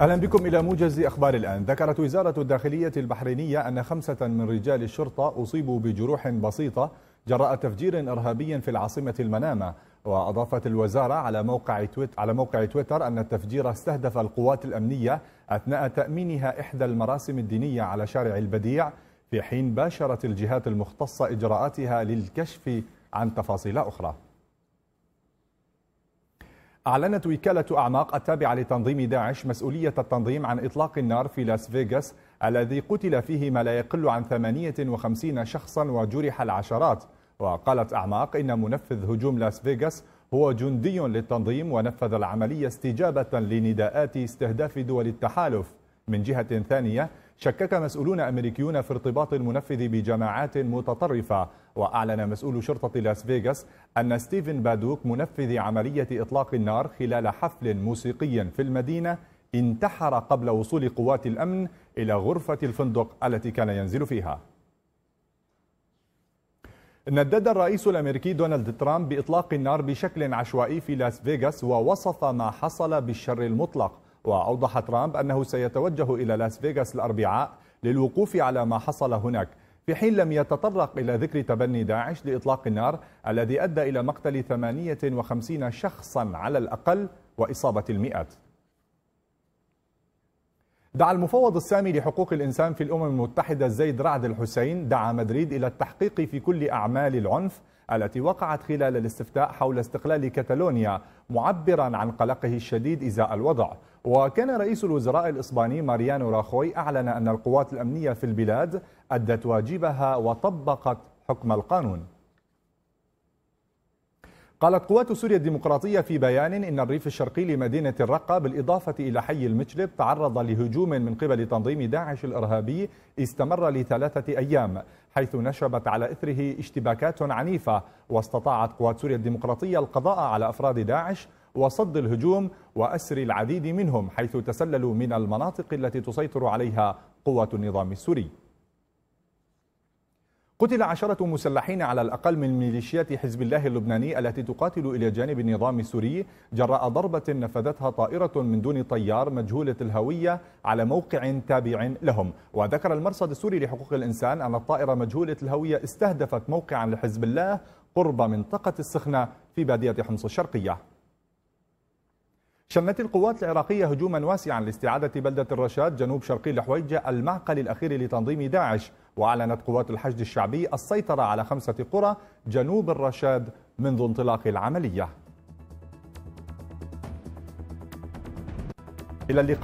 اهلا بكم الى موجز اخبار الان، ذكرت وزاره الداخليه البحرينيه ان خمسه من رجال الشرطه اصيبوا بجروح بسيطه جراء تفجير ارهابي في العاصمه المنامه، واضافت الوزاره على موقع تويتر على موقع تويتر ان التفجير استهدف القوات الامنيه اثناء تامينها احدى المراسم الدينيه على شارع البديع، في حين باشرت الجهات المختصه اجراءاتها للكشف عن تفاصيل اخرى. أعلنت وكالة أعماق التابعة لتنظيم داعش مسؤولية التنظيم عن إطلاق النار في لاس فيغاس الذي قتل فيه ما لا يقل عن 58 شخصا وجرح العشرات وقالت أعماق إن منفذ هجوم لاس فيغاس هو جندي للتنظيم ونفذ العملية استجابة لنداءات استهداف دول التحالف من جهة ثانية شكك مسؤولون أمريكيون في ارتباط المنفذ بجماعات متطرفة وأعلن مسؤول شرطة لاس فيغاس أن ستيفن بادوك منفذ عملية إطلاق النار خلال حفل موسيقي في المدينة انتحر قبل وصول قوات الأمن إلى غرفة الفندق التي كان ينزل فيها ندد الرئيس الامريكي دونالد ترامب باطلاق النار بشكل عشوائي في لاس فيغاس ووصف ما حصل بالشر المطلق واوضح ترامب انه سيتوجه الى لاس فيغاس الاربعاء للوقوف على ما حصل هناك في حين لم يتطرق إلى ذكر تبني داعش لإطلاق النار الذي أدى إلى مقتل 58 شخصا على الأقل وإصابة المئات دعا المفوض السامي لحقوق الإنسان في الأمم المتحدة زيد رعد الحسين دعا مدريد إلى التحقيق في كل أعمال العنف التي وقعت خلال الاستفتاء حول استقلال كتالونيا معبرا عن قلقه الشديد إزاء الوضع وكان رئيس الوزراء الإسباني ماريانو راخوي أعلن أن القوات الأمنية في البلاد أدت واجبها وطبقت حكم القانون قالت قوات سوريا الديمقراطية في بيان إن الريف الشرقي لمدينة الرقة بالإضافة إلى حي المجلب تعرض لهجوم من قبل تنظيم داعش الإرهابي استمر لثلاثة أيام حيث نشبت على إثره اشتباكات عنيفة واستطاعت قوات سوريا الديمقراطية القضاء على أفراد داعش وصد الهجوم وأسر العديد منهم حيث تسللوا من المناطق التي تسيطر عليها قوات النظام السوري قتل عشرة مسلحين على الأقل من ميليشيات حزب الله اللبناني التي تقاتل إلى جانب النظام السوري جراء ضربة نفذتها طائرة من دون طيار مجهولة الهوية على موقع تابع لهم وذكر المرصد السوري لحقوق الإنسان أن الطائرة مجهولة الهوية استهدفت موقعا لحزب الله قرب منطقة السخنة في بادية حمص الشرقية شنت القوات العراقية هجوما واسعا لاستعادة بلدة الرشاد جنوب شرقي الحويجة المعقل الأخير لتنظيم داعش وأعلنت قوات الحشد الشعبي السيطرة على خمسة قرى جنوب الرشاد منذ انطلاق العملية إلى اللقاء